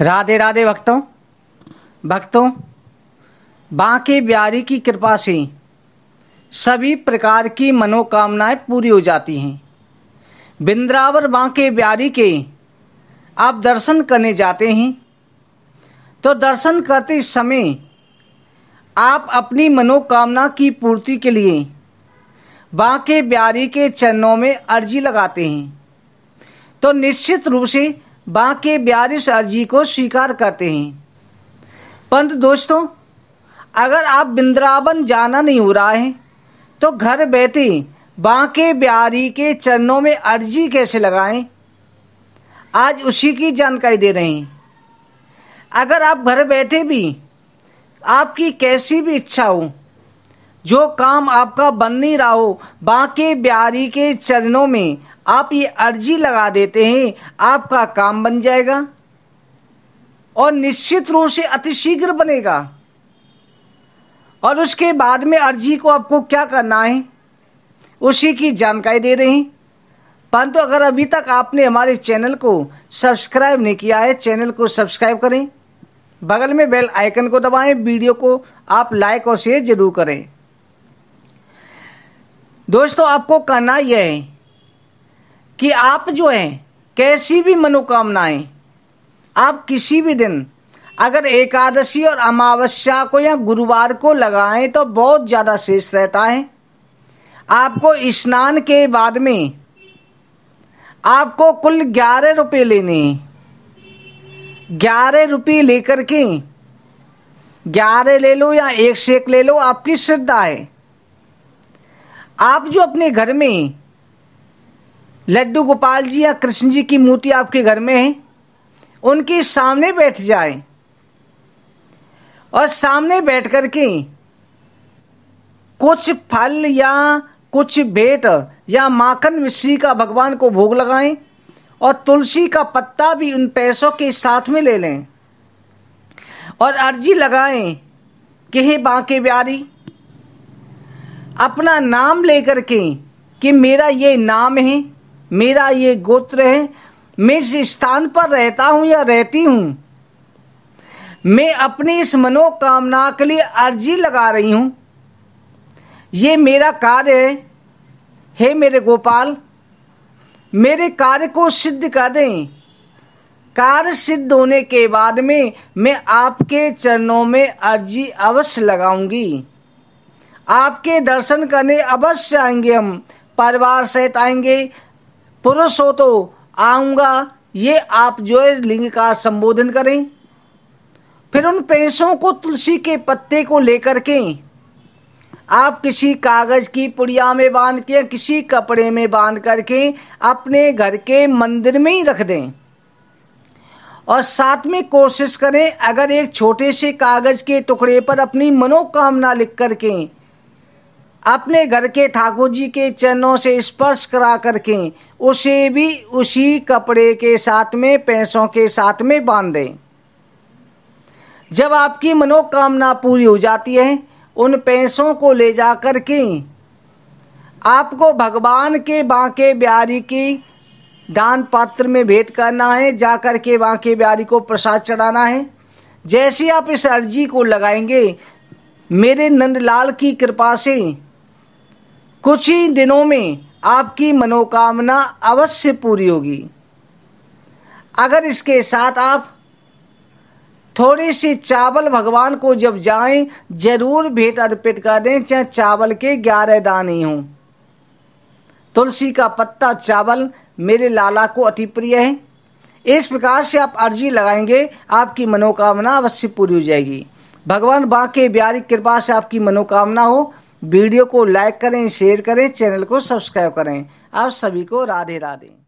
राधे राधे भक्तों भक्तों बांके ब्यारी की कृपा से सभी प्रकार की मनोकामनाएं पूरी हो जाती हैं बिंद्रावर बांके ब्यारी के आप दर्शन करने जाते हैं तो दर्शन करते समय आप अपनी मनोकामना की पूर्ति के लिए बांके ब्यारी के चरणों में अर्जी लगाते हैं तो निश्चित रूप से बाके बयालीस अर्जी को स्वीकार करते हैं पंत दोस्तों अगर आप वृंदावन जाना नहीं हो रहा है तो घर बैठे बांके बिहारी के चरणों में अर्जी कैसे लगाएं आज उसी की जानकारी दे रहे हैं अगर आप घर बैठे भी आपकी कैसी भी इच्छा हो जो काम आपका बन नहीं रहा हो बाकी बिहारी के चरणों में आप ये अर्जी लगा देते हैं आपका काम बन जाएगा और निश्चित रूप से अतिशीघ्र बनेगा और उसके बाद में अर्जी को आपको क्या करना है उसी की जानकारी दे रहे हैं परंतु अगर अभी तक आपने हमारे चैनल को सब्सक्राइब नहीं किया है चैनल को सब्सक्राइब करें बगल में बेल आइकन को दबाएं वीडियो को आप लाइक और शेयर जरूर करें दोस्तों आपको कहना यह है कि आप जो है कैसी भी मनोकामनाएं आप किसी भी दिन अगर एकादशी और अमावस्या को या गुरुवार को लगाएं तो बहुत ज़्यादा शेष रहता है आपको स्नान के बाद में आपको कुल ग्यारह रुपये लेने ग्यारह रुपये लेकर के ग्यारह ले लो या एक से एक ले लो आपकी श्रद्धा है आप जो अपने घर में लड्डू गोपाल जी या कृष्ण जी की मूर्ति आपके घर में है उनके सामने बैठ जाए और सामने बैठ कर के कुछ फल या कुछ भेंट या माखन मिश्री का भगवान को भोग लगाएं और तुलसी का पत्ता भी उन पैसों के साथ में ले लें और अर्जी लगाएं कि हे बांके ब्यारी अपना नाम लेकर के कि मेरा ये नाम है मेरा ये गोत्र है मैं इस स्थान पर रहता हूँ या रहती हूँ मैं अपनी इस मनोकामना के लिए अर्जी लगा रही हूँ ये मेरा कार्य है हे मेरे गोपाल मेरे कार्य को सिद्ध कर दें कार्य सिद्ध होने के बाद में मैं आपके चरणों में अर्जी अवश्य लगाऊंगी आपके दर्शन करने अवश्य आएंगे हम परिवार सहित आएंगे पुरुष हो तो आऊंगा ये आप जो है लिंग का संबोधन करें फिर उन पैसों को तुलसी के पत्ते को लेकर के आप किसी कागज की पुड़िया में बांध के किसी कपड़े में बांध करके अपने घर के मंदिर में ही रख दें और साथ में कोशिश करें अगर एक छोटे से कागज के टुकड़े पर अपनी मनोकामना लिख करके अपने घर के ठाकुर जी के चरणों से स्पर्श करा करके उसे भी उसी कपड़े के साथ में पैसों के साथ में बांध दें जब आपकी मनोकामना पूरी हो जाती है उन पैसों को ले जा कर के आपको भगवान के बांके ब्यारी की दान पात्र में भेंट करना है जाकर के बांके ब्यारी को प्रसाद चढ़ाना है जैसे आप इस अर्जी को लगाएंगे मेरे नंदलाल की कृपा से कुछ ही दिनों में आपकी मनोकामना अवश्य पूरी होगी अगर इसके साथ आप थोड़ी सी चावल भगवान को जब जाएं जरूर भेंट अर्पित कर दें चाहे चावल के ग्यारह ही हों तुलसी का पत्ता चावल मेरे लाला को अति प्रिय है इस प्रकार से आप अर्जी लगाएंगे आपकी मनोकामना अवश्य पूरी हो जाएगी भगवान बाके के ब्यारी कृपा से आपकी मनोकामना हो वीडियो को लाइक करें शेयर करें चैनल को सब्सक्राइब करें आप सभी को राधे राधे